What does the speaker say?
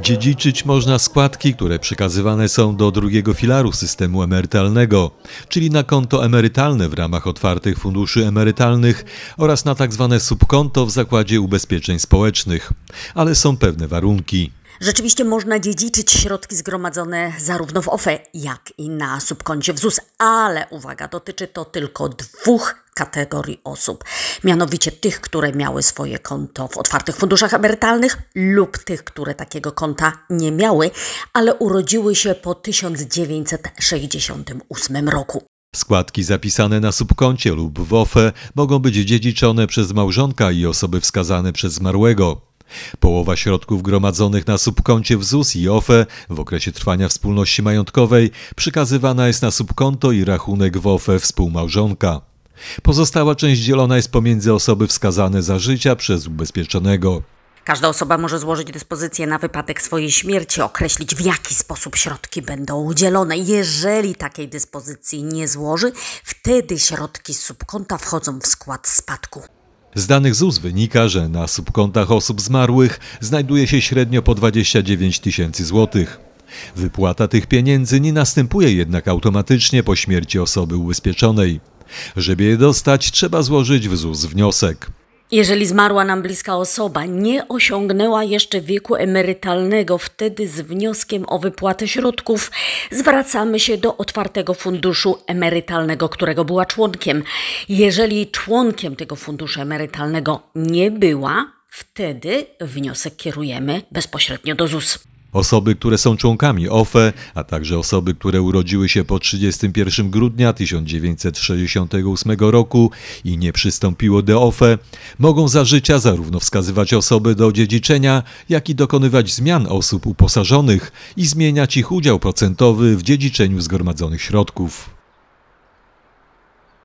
Dziedziczyć można składki, które przekazywane są do drugiego filaru systemu emerytalnego, czyli na konto emerytalne w ramach otwartych funduszy emerytalnych oraz na tzw. Tak subkonto w Zakładzie Ubezpieczeń Społecznych. Ale są pewne warunki. Rzeczywiście można dziedziczyć środki zgromadzone zarówno w OFE, jak i na subkoncie w ZUS, ale uwaga, dotyczy to tylko dwóch kategorii osób, mianowicie tych, które miały swoje konto w otwartych funduszach emerytalnych lub tych, które takiego konta nie miały, ale urodziły się po 1968 roku. Składki zapisane na subkoncie lub w OFE mogą być dziedziczone przez małżonka i osoby wskazane przez zmarłego. Połowa środków gromadzonych na subkoncie w ZUS i OFE w okresie trwania wspólności majątkowej przekazywana jest na subkonto i rachunek w OFE współmałżonka. Pozostała część dzielona jest pomiędzy osoby wskazane za życia przez ubezpieczonego. Każda osoba może złożyć dyspozycję na wypadek swojej śmierci, określić w jaki sposób środki będą udzielone. Jeżeli takiej dyspozycji nie złoży, wtedy środki z subkonta wchodzą w skład spadku. Z danych ZUS wynika, że na subkontach osób zmarłych znajduje się średnio po 29 tysięcy złotych. Wypłata tych pieniędzy nie następuje jednak automatycznie po śmierci osoby ubezpieczonej. Żeby je dostać, trzeba złożyć w ZUS wniosek. Jeżeli zmarła nam bliska osoba nie osiągnęła jeszcze wieku emerytalnego, wtedy z wnioskiem o wypłatę środków zwracamy się do otwartego funduszu emerytalnego, którego była członkiem. Jeżeli członkiem tego funduszu emerytalnego nie była, wtedy wniosek kierujemy bezpośrednio do ZUS. Osoby, które są członkami OFE, a także osoby, które urodziły się po 31 grudnia 1968 roku i nie przystąpiło do OFE, mogą za życia zarówno wskazywać osoby do dziedziczenia, jak i dokonywać zmian osób uposażonych i zmieniać ich udział procentowy w dziedziczeniu zgromadzonych środków.